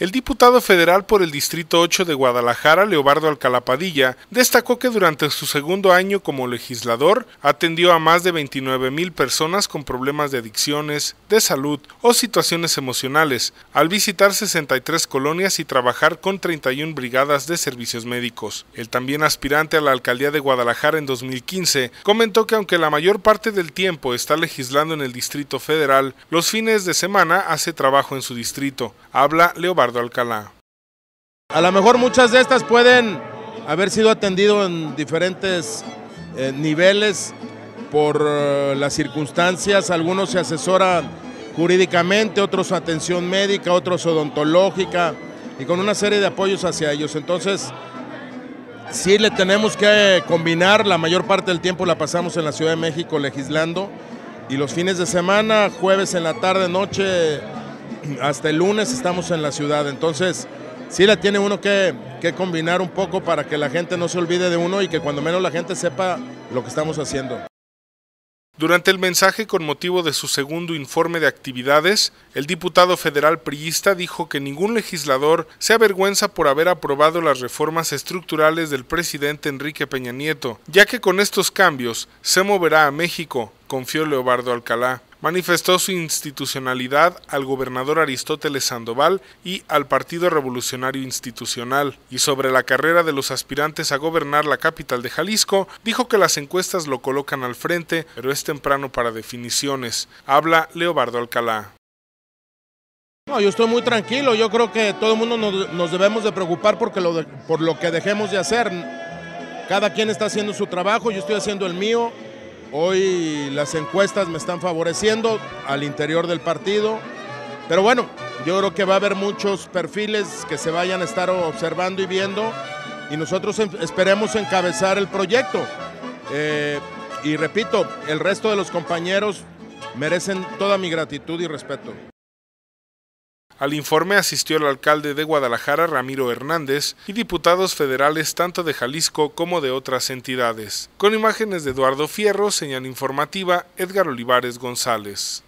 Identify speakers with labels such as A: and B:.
A: El diputado federal por el Distrito 8 de Guadalajara, Leobardo Alcalapadilla, destacó que durante su segundo año como legislador atendió a más de 29 mil personas con problemas de adicciones, de salud o situaciones emocionales, al visitar 63 colonias y trabajar con 31 brigadas de servicios médicos. El también aspirante a la alcaldía de Guadalajara en 2015 comentó que aunque la mayor parte del tiempo está legislando en el Distrito Federal, los fines de semana hace trabajo en su distrito. Habla Leobardo Alcalá. A lo mejor muchas de estas pueden
B: haber sido atendido en diferentes eh, niveles por eh, las circunstancias, algunos se asesoran jurídicamente, otros atención médica, otros odontológica y con una serie de apoyos hacia ellos. Entonces, sí le tenemos que combinar, la mayor parte del tiempo la pasamos en la Ciudad de México legislando y los fines de semana, jueves en la tarde, noche, hasta el lunes estamos en la ciudad. Entonces, sí la tiene uno que, combinar un poco para que
A: la gente no se olvide de uno y que cuando menos la gente sepa lo que estamos haciendo. Durante el mensaje con motivo de su segundo informe de actividades, el diputado federal prillista dijo que ningún legislador se avergüenza por haber aprobado las reformas estructurales del presidente Enrique Peña Nieto, ya que con estos cambios se moverá a México, confió Leobardo Alcalá manifestó su institucionalidad al gobernador Aristóteles Sandoval y al Partido Revolucionario Institucional, y sobre la carrera de los aspirantes a gobernar la capital de Jalisco, dijo que las encuestas lo colocan al frente, pero es temprano para definiciones. Habla Leobardo Alcalá. yo
B: estoy muy tranquilo, yo creo que todo el mundo nos, debemos de preocupar porque por lo que dejemos de hacer. Cada quien está haciendo su trabajo, yo estoy haciendo el mío, Hoy las encuestas me están favoreciendo al interior del partido, pero bueno, yo creo que va a haber muchos perfiles que se vayan a estar observando y viendo y nosotros em, esperemos encabezar el proyecto. Eh, y repito, el resto de
A: los compañeros merecen toda mi gratitud y respeto. Al informe asistió el alcalde de Guadalajara, Ramiro Hernández, y diputados federales tanto de Jalisco como de otras entidades. Con imágenes de Eduardo Fierro, señal informativa, Edgar Olivares González.